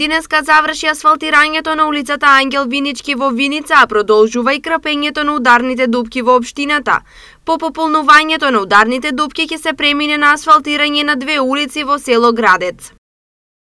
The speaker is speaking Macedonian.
Денеска заврши асфалтирањето на улицата Ангел Винички во Виница, а продолжува и крапењето на ударните дупки во Обштината. По пополнувањето на ударните дупки ќе се премине на асфалтирање на две улици во село Градец.